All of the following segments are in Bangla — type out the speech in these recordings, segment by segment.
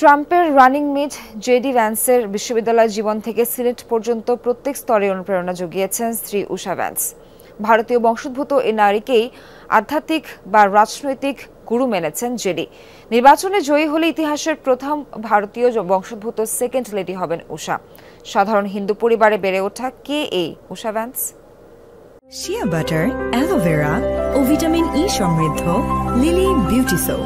ট্রাম্পের রানিং মেট জেডি ভ্যান্সের বিশ্ববিদ্যালয় জীবন থেকে সিনেট পর্যন্ত প্রত্যেক স্তরে অনুপ্রেরণা জুগিয়েছেন শ্রী উষা ভ্যান্স ভারতীয় বংশোদ্ভূত এ নারীকেই আধ্যাত্মিক বা রাজনৈতিক গুরু মেনেছেন জেডি নির্বাচনে জয়ী হলে ইতিহাসের প্রথম ভারতীয় বংশোদ্ভূত সেকেন্ড লেডি হবেন উষা সাধারণ হিন্দু পরিবারে বেড়ে ওঠা কে এই Usha Vance shea butter aloe vera ও ভিটামিন ই সমৃদ্ধ লিলি বিউটি সোপ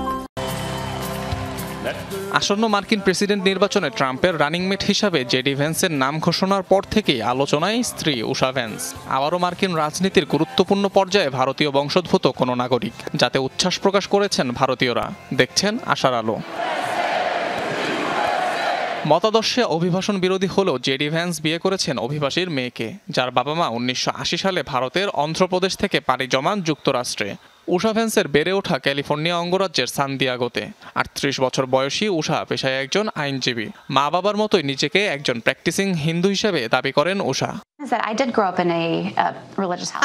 আসন্ন মার্কিন প্রেসিডেন্ট নির্বাচনে ট্রাম্পের রানিং মেট হিসাবে জেডি ভ্যান্সের নাম ঘোষণার পর থেকেই আলোচনায় স্ত্রী উষা ভ্যান্স আবারও মার্কিন রাজনীতির গুরুত্বপূর্ণ পর্যায়ে ভারতীয় বংশোদ্ভূত কোনো নাগরিক যাতে উচ্ছ্বাস প্রকাশ করেছেন ভারতীয়রা দেখছেন আশার আলো মতাদর্শে অভিবাসন বিরোধী হলেও জেডি ভ্যান্স বিয়ে করেছেন অভিবাসীর মেয়েকে যার বাবা মা উনিশশো সালে ভারতের অন্ধ্রপ্রদেশ থেকে পাড়ি জমান যুক্তরাষ্ট্রে উষা ফেন্সের বেড়ে ওঠা ক্যালিফোর্নিয়া অঙ্গরাজ্যের সান্দিয়াগোতে আটত্রিশ বছর বয়সী উষা পেশায় একজন আইনজীবী মা বাবার মতোই নিজেকে একজন প্র্যাকটিসিং হিন্দু হিসেবে দাবি করেন উষা uh,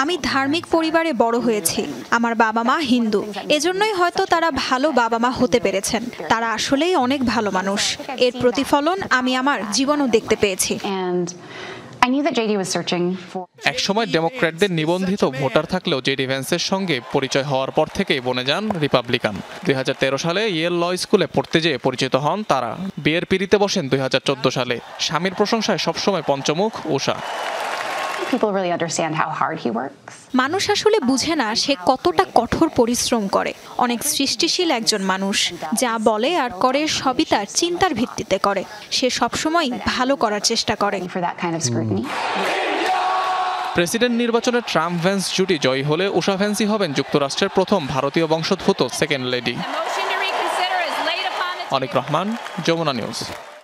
আমি ধার্মিক পরিবারে বড় হয়েছি আমার বাবা মা হিন্দু এজন্যই হয়তো তারা ভালো বাবা মা হতে পেরেছেন তারা আসলেই অনেক ভালো মানুষ এর প্রতিফলন আমি আমার জীবনও দেখতে পেয়েছি একসময় ডেমোক্র্যাটদের নিবন্ধিত ভোটার থাকলেও জেডি ভ্যান্সের সঙ্গে পরিচয় হওয়ার পর থেকেই বনে যান রিপাবলিকান দুই সালে ইয়েল ল স্কুলে পড়তে যেয়ে পরিচিত হন তারা বিয়ের পিড়িতে বসেন দুই সালে স্বামীর প্রশংসায় সবসময় পঞ্চমুখ উষা মানুষ আসলে বুঝে না সে কতটা কঠোর পরিশ্রম করে অনেক সৃষ্টিশীল একজন মানুষ যা বলে আর করে সবই তার চিন্তার ভিত্তিতে করে সে সবসময় ভালো করার চেষ্টা করে প্রেসিডেন্ট নির্বাচনে ট্রাম্প ভ্যান্স জুটি জয়ী হলে উষা ভ্যান্সি হবেন যুক্তরাষ্ট্রের প্রথম ভারতীয় বংশোদ্ভূত second lady Anik Rahman Jamuna news